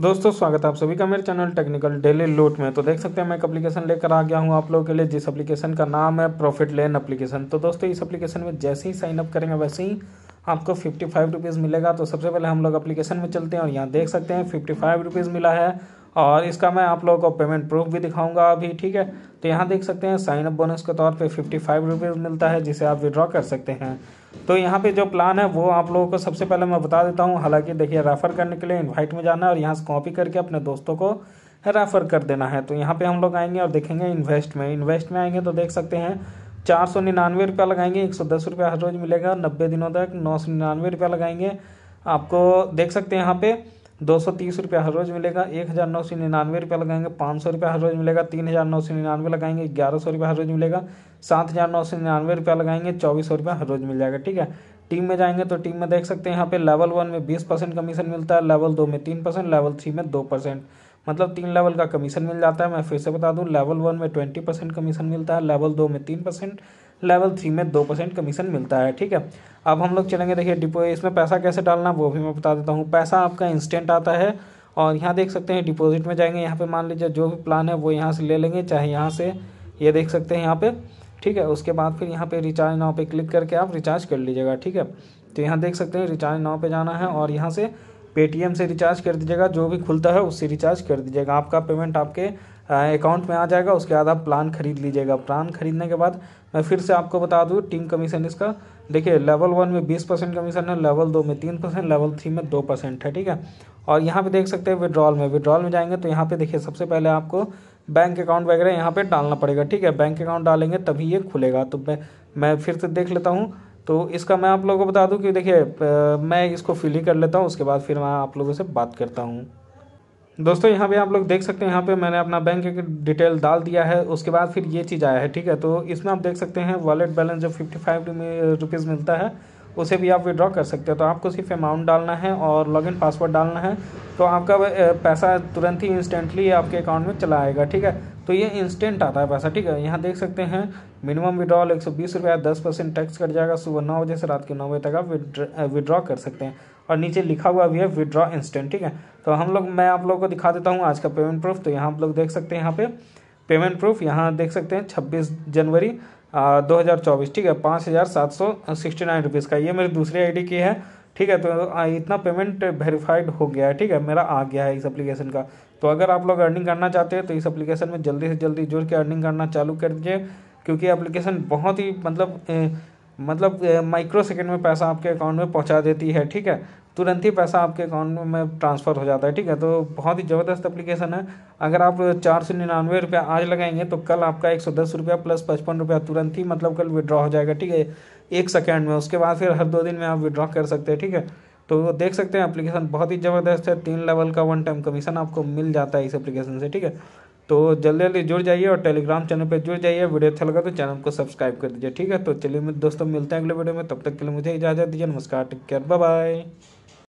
दोस्तों स्वागत है आप सभी का मेरे चैनल टेक्निकल डेली लूट में तो देख सकते हैं मैं एक एप्लीकेशन लेकर आ गया हूं आप लोगों के लिए जिस एप्लीकेशन का नाम है प्रॉफिट लेन एप्लीकेशन तो दोस्तों इस एप्लीकेशन में जैसे ही साइन अप करेंगे वैसे ही आपको फिफ्टी फाइव रुपीज़ मिलेगा तो सबसे पहले हम लोग अपलीकेशन में चलते हैं और यहाँ देख सकते हैं फिफ्टी फाइव रुपीज़ मिला है और इसका मैं आप लोगों को पेमेंट प्रूफ भी दिखाऊंगा अभी ठीक है तो यहाँ देख सकते हैं साइन अप बोनस के तौर पे फिफ्टी फाइव रुपीज़ मिलता है जिसे आप विड्रॉ कर सकते हैं तो यहाँ पे जो प्लान है वो आप लोगों को सबसे पहले मैं बता देता हूँ हालांकि देखिए रेफ़र करने के लिए इन्वाइट में जाना है और यहाँ से कॉपी करके अपने दोस्तों को रेफ़र कर देना है तो यहाँ पर हम लोग आएंगे और देखेंगे इन्वेस्ट में इन्वेस्ट में आएंगे तो देख सकते हैं चार सौ निन्यानवे रुपया लगाएंगे एक सौ दस रुपया हर रोज़ मिलेगा नब्बे दिनों तक नौ सौ निन्यानवे रुपया लगाएंगे आपको देख सकते हैं यहाँ पर दो सौ तीस रुपया हर रोज़ मिलेगा एक हज़ार नौ सौ निन्यानवे रुपया लगाएंगे पाँच सौ रुपया हर रोज़ मिलेगा तीन हज़ार नौ सौ निन्यानवे लगाएंगे ग्यारह सौ रुपया हर रोज़ मिलेगा सात हज़ार नौ सौ निन्यानवे रुपया लगाएंगे चौबीस सौ रुपया हर रोज़ मिल जाएगा ठीक है टीम में जाएंगे तो टीम में देख सकते हैं यहाँ पे लेवल वन में बीस परसेंट कमीशन मिलता है लेवल दो में तीन परसेंट लेवल थ्री में दो परसेंट मतलब तीन लेवल का कमीशन मिल जाता है मैं फिर से बता दूँ लेवल वन में ट्वेंटी परसेंट कमीशन मिलता है लेवल दो में तीन परसेंट लेवल थ्री में दो परसेंट कमीशन मिलता है ठीक है अब हम लोग चलेंगे देखिए डिपो इसमें पैसा कैसे डालना वो भी मैं बता देता हूँ पैसा आपका इंस्टेंट आता है और यहाँ देख सकते हैं डिपॉजिट में जाएंगे यहाँ पे मान लीजिए जो भी प्लान है वो यहाँ से ले लेंगे चाहे यहाँ से ये देख सकते हैं यहाँ पे ठीक है उसके बाद फिर यहाँ पे रिचार्ज नाव पे क्लिक करके आप रिचार्ज कर लीजिएगा ठीक है तो यहाँ देख सकते हैं रिचार्ज नाव पे जाना है और यहाँ से पेटीएम से रिचार्ज कर दीजिएगा जो भी खुलता है उससे रिचार्ज कर दीजिएगा आपका पेमेंट आपके अकाउंट में आ जाएगा उसके बाद आप प्लान खरीद लीजिएगा प्लान खरीदने के बाद मैं फिर से आपको बता दूँ टीम कमीशन इसका देखिए लेवल वन में बीस परसेंट कमीशन है लेवल दो में तीन परसेंट लेवल थ्री में दो परसेंट है ठीक है और यहाँ पे देख सकते हैं विड्रॉल में विड्रॉल में जाएंगे तो यहाँ पे देखिए सबसे पहले आपको बैंक अकाउंट वगैरह यहाँ पे डालना पड़ेगा ठीक है बैंक अकाउंट डालेंगे तभी ये खुलेगा तो मैं मैं फिर से देख लेता हूँ तो इसका मैं आप लोगों को बता दूँ कि देखिए मैं इसको फिल ही कर लेता हूँ उसके बाद फिर मैं आप लोगों से बात करता हूँ दोस्तों यहाँ पे आप लोग देख सकते हैं यहाँ पे मैंने अपना बैंक की डिटेल डाल दिया है उसके बाद फिर ये चीज़ आया है ठीक है तो इसमें आप देख सकते हैं वॉलेट बैलेंस जो फिफ्टी फाइव रुपीज़ मिलता है उसे भी आप विड्रॉ कर सकते हैं तो आपको सिर्फ अमाउंट डालना है और लॉगिन पासवर्ड डालना है तो आपका पैसा तुरंत ही इंस्टेंटली आपके अकाउंट में चला आएगा ठीक है तो ये इंस्टेंट आता है पैसा ठीक है यहाँ देख सकते हैं मिनिमम विड्रॉल एक सौ बीस रुपया दस परसेंट टैक्स कट जाएगा सुबह नौ बजे से रात के नौ बजे तक आप विड्रॉ कर सकते हैं और नीचे लिखा हुआ भी है विदड्रॉ इंस्टेंट ठीक है तो हम लोग मैं आप लोगों को दिखा देता हूँ आज का पेमेंट प्रूफ तो यहाँ आप लोग देख सकते हैं यहाँ पे पेमेंट प्रूफ यहाँ देख सकते हैं छब्बीस जनवरी दो हज़ार चौबीस ठीक है पाँच हज़ार सात सौ सिक्सटी नाइन रुपीज़ का ये मेरी दूसरी डी की है ठीक है तो इतना पेमेंट वेरीफाइड हो गया है ठीक है मेरा आ गया है इस एप्लीकेशन का तो अगर आप लोग अर्निंग करना चाहते हैं तो इस एप्लीकेशन में जल्दी से जल्दी जुड़ के अर्निंग करना चालू कर दीजिए क्योंकि एप्लीकेशन बहुत ही मतलब मतलब माइक्रो सेकेंड में पैसा आपके अकाउंट में पहुंचा देती है ठीक है तुरंत ही पैसा आपके अकाउंट में ट्रांसफ़र हो जाता है ठीक है तो बहुत ही ज़बरदस्त एप्लीकेशन है अगर आप चार सौ निन्यानवे रुपया आज लगाएंगे तो कल आपका एक सौ दस रुपया प्लस पचपन रुपया तुरंत ही मतलब कल विड्रॉ हो जाएगा ठीक है एक सेकेंड में उसके बाद फिर हर दो दिन में आप विड्रॉ कर सकते हैं ठीक है तो देख सकते हैं एप्लीकेशन बहुत ही ज़बरदस्त है तीन लेवल का वन टाइम कमीशन आपको मिल जाता है इस एप्लीकेशन से ठीक है तो जल्दी जल्दी जुड़ जाइए और टेलीग्राम चैनल पर जुड़ जाइए वीडियो अच्छा लगा तो चैनल को सब्सक्राइब कर दीजिए ठीक है तो चलिए दोस्तों मिलते हैं अगले वीडियो में तब तक के लिए मुझे इजाज़त दीजिए नमस्कार टेक केयर बाय